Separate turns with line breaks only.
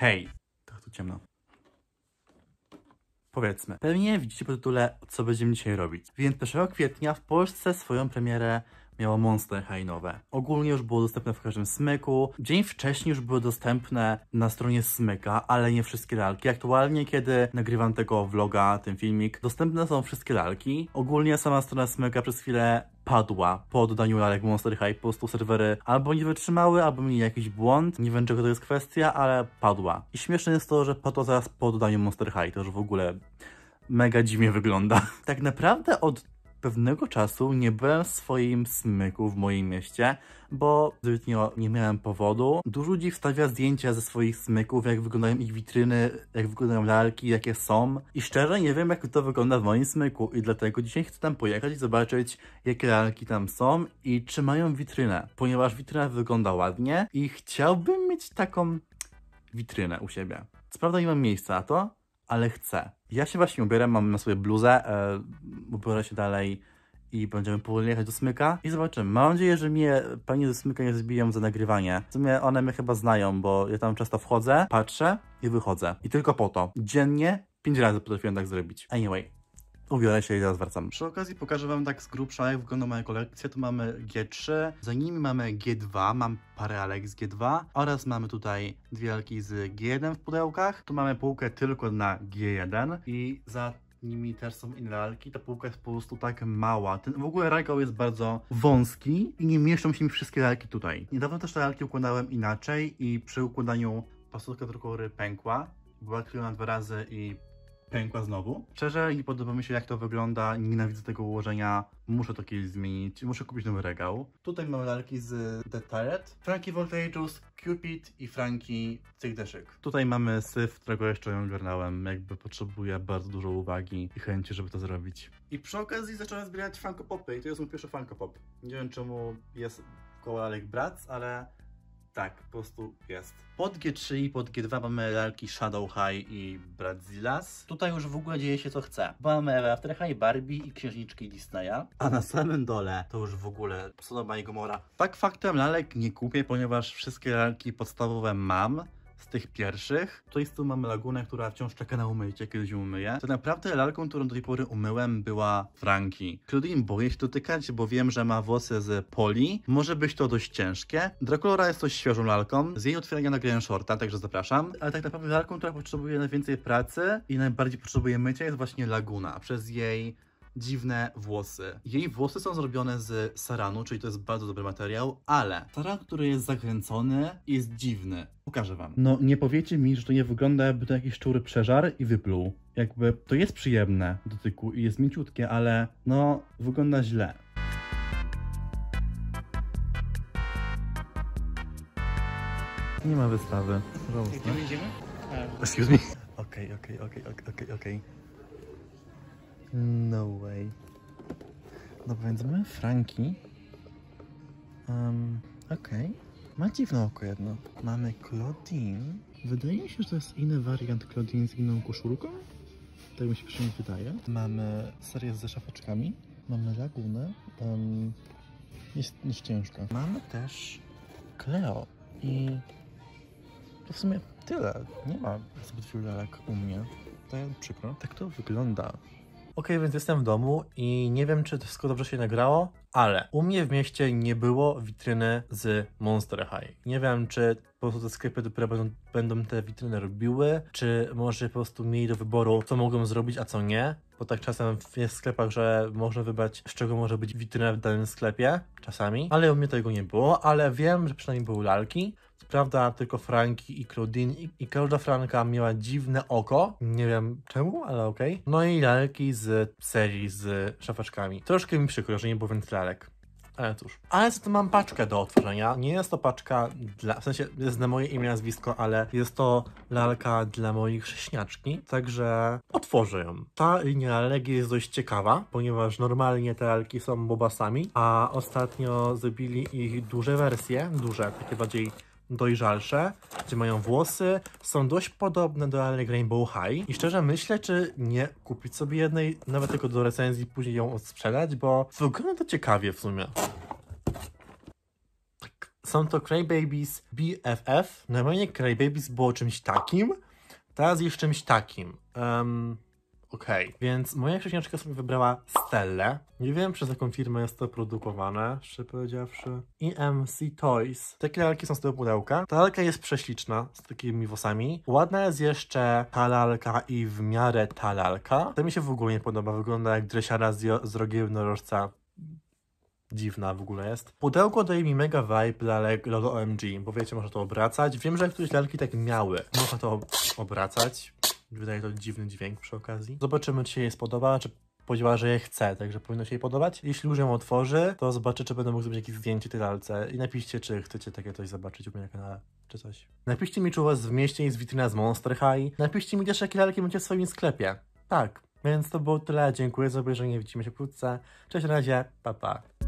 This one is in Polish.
Hej. Tak tu ciemno. Powiedzmy, pewnie widzicie po tytule, co będziemy dzisiaj robić. Więc 1 kwietnia w Polsce swoją premierę miało Monster High nowe. Ogólnie już było dostępne w każdym smyku. Dzień wcześniej już były dostępne na stronie smyka, ale nie wszystkie lalki. Aktualnie, kiedy nagrywam tego vloga, ten filmik, dostępne są wszystkie lalki. Ogólnie sama strona smyka przez chwilę padła po dodaniu lalek Monster High. Po prostu serwery albo nie wytrzymały, albo mieli jakiś błąd. Nie wiem czego to jest kwestia, ale padła. I śmieszne jest to, że padła zaraz po dodaniu Monster High. To już w ogóle mega dziwnie wygląda. Tak naprawdę od Pewnego czasu nie byłem w swoim smyku w moim mieście, bo zbytnio nie miałem powodu. Dużo ludzi wstawia zdjęcia ze swoich smyków, jak wyglądają ich witryny, jak wyglądają lalki, jakie są. I szczerze nie wiem, jak to wygląda w moim smyku i dlatego dzisiaj chcę tam pojechać i zobaczyć, jakie lalki tam są i czy mają witrynę, ponieważ witryna wygląda ładnie i chciałbym mieć taką witrynę u siebie. Co prawda nie mam miejsca na to, ale chcę. Ja się właśnie ubieram, mam na sobie bluzę, yy, ubiorę się dalej i będziemy powoli jechać do Smyka i zobaczymy. Mam nadzieję, że mnie panie ze Smyka nie zbiją za nagrywanie. W sumie one mnie chyba znają, bo ja tam często wchodzę, patrzę i wychodzę. I tylko po to. Dziennie pięć razy potrafiłem tak zrobić. Anyway, ubiorę się i zaraz wracam. Przy okazji pokażę Wam tak z grubsza, jak wygląda moja kolekcja. Tu mamy G3, za nimi mamy G2, mam parę Alex G2 oraz mamy tutaj dwie alki z G1 w pudełkach. Tu mamy półkę tylko na G1 i za nimi też są inne lalki. Ta półka jest po prostu tak mała. Ten w ogóle regał jest bardzo wąski i nie mieszczą się mi wszystkie lalki tutaj. Niedawno też te lalki układałem inaczej i przy układaniu pasówka do pękła. Była na dwa razy i pękła znowu. Szczerze nie podoba mi się jak to wygląda, nienawidzę tego ułożenia, muszę to kiedyś zmienić, muszę kupić nowy regał. Tutaj mamy lalki z The Turret, Frankie Voltageous, Cupid i Frankie Cygdeszyk. Tutaj mamy syf, którego jeszcze ją ogarnąłem, jakby potrzebuje bardzo dużo uwagi i chęci, żeby to zrobić. I przy okazji zacząłem zbierać Funko Popy i to jest mój pierwszy Funko Pop. Nie wiem czemu jest koło lalek brat, ale tak po prostu jest. Pod G3 i pod G2 mamy lalki Shadow High i Brazilas. Tutaj już w ogóle dzieje się co chce. Bo mamy After High, Barbie i Księżniczki Disneya. A na samym dole to już w ogóle Sodoma i Gomora. Tak faktem lalek nie kupię, ponieważ wszystkie lalki podstawowe mam tych pierwszych. Tutaj z tyłu mamy lagunę, która wciąż czeka na umycie, kiedy się umyje. Tak naprawdę lalką, którą do tej pory umyłem była Franki. Claudine boję się dotykać, bo wiem, że ma włosy z poli. Może być to dość ciężkie. Draculora jest dość świeżą lalką. Z jej otwierania nagrałem shorta, także zapraszam. Ale tak naprawdę lalką, która potrzebuje najwięcej pracy i najbardziej potrzebuje mycia jest właśnie Laguna. Przez jej dziwne włosy. Jej włosy są zrobione z saranu, czyli to jest bardzo dobry materiał, ale saran, który jest zakręcony, jest dziwny. Pokażę wam. No nie powiecie mi, że to nie wygląda jakby to jakiś szczury przeżar i wypluł. Jakby to jest przyjemne dotyku i jest mięciutkie, ale no wygląda źle. Nie ma wystawy. Żałosne. Excuse me. Okej, okej, okej, okej, okej. No way. Dobra, więc mamy Franki. Um, Okej. Okay. Ma dziwne oko jedno. Mamy Claudine. Wydaje mi się, że to jest inny wariant Claudine z inną koszulką. Tak mi się przynajmniej wydaje. Mamy serię ze szafeczkami. Mamy lagunę. Um, jest, jest ciężka. Mamy też Cleo. I to w sumie tyle. Nie ma zbyt wielu lalek u mnie. To przykro. Tak to wygląda. Ok, więc jestem w domu i nie wiem, czy to wszystko dobrze się nagrało, ale u mnie w mieście nie było witryny z Monster High. Nie wiem, czy po prostu te sklepy dopiero będą, będą te witryny robiły, czy może po prostu mieli do wyboru, co mogą zrobić, a co nie bo tak czasem jest w sklepach, że można wybrać, z czego może być witryna w danym sklepie, czasami, ale u mnie tego nie było, ale wiem, że przynajmniej były lalki, prawda, tylko Franki i Claudine i, i każda Franka miała dziwne oko, nie wiem czemu, ale okej, okay. no i lalki z serii z szafeczkami. Troszkę mi przykro, że nie było ale cóż. Ale to mam paczkę do otworzenia. Nie jest to paczka dla, w sensie jest na moje imię, nazwisko, ale jest to lalka dla mojej chrześniaczki, także otworzę ją. Ta linia lalek jest dość ciekawa, ponieważ normalnie te lalki są bobasami, a ostatnio zrobili ich duże wersje, duże, takie bardziej dojrzalsze, gdzie mają włosy, są dość podobne do Alec Rainbow High i szczerze myślę, czy nie kupić sobie jednej, nawet tylko do recenzji, później ją odsprzedać, bo wygląda to ciekawie w sumie. Tak, są to Crybabies BFF. Normalnie Crybabies było czymś takim, teraz jest czymś takim. Um, okej. Okay. Więc moja księżniczka sobie wybrała Stelle. Nie wiem przez jaką firmę jest to produkowane, szczerze powiedziawszy. EMC Toys. Takie lalki są z tego pudełka. Ta lalka jest prześliczna, z takimi włosami. Ładna jest jeszcze ta lalka i w miarę ta lalka. To mi się w ogóle nie podoba, wygląda jak dresiara z, z rogiem norożca dziwna w ogóle jest. Pudełko daje mi mega vibe lalek LOL OMG, bo wiecie, można to obracać. Wiem, że jakieś lalki tak miały. Można to obracać. Wydaje to dziwny dźwięk przy okazji. Zobaczymy, czy się jej spodoba, czy powiedziała, że je chce, także powinno się jej podobać. Jeśli już ją otworzy, to zobaczę, czy będę mógł zrobić jakieś zdjęcie tej lalce i napiszcie, czy chcecie takie coś zobaczyć u mnie na kanale. Czy coś. Napiszcie mi, czy u was w mieście jest witryna z Monster High. Napiszcie mi też, jakie lalki macie w swoim sklepie. Tak. Więc to było tyle. Dziękuję za obejrzenie. Widzimy się wkrótce. Cześć, na razie. Pa, pa.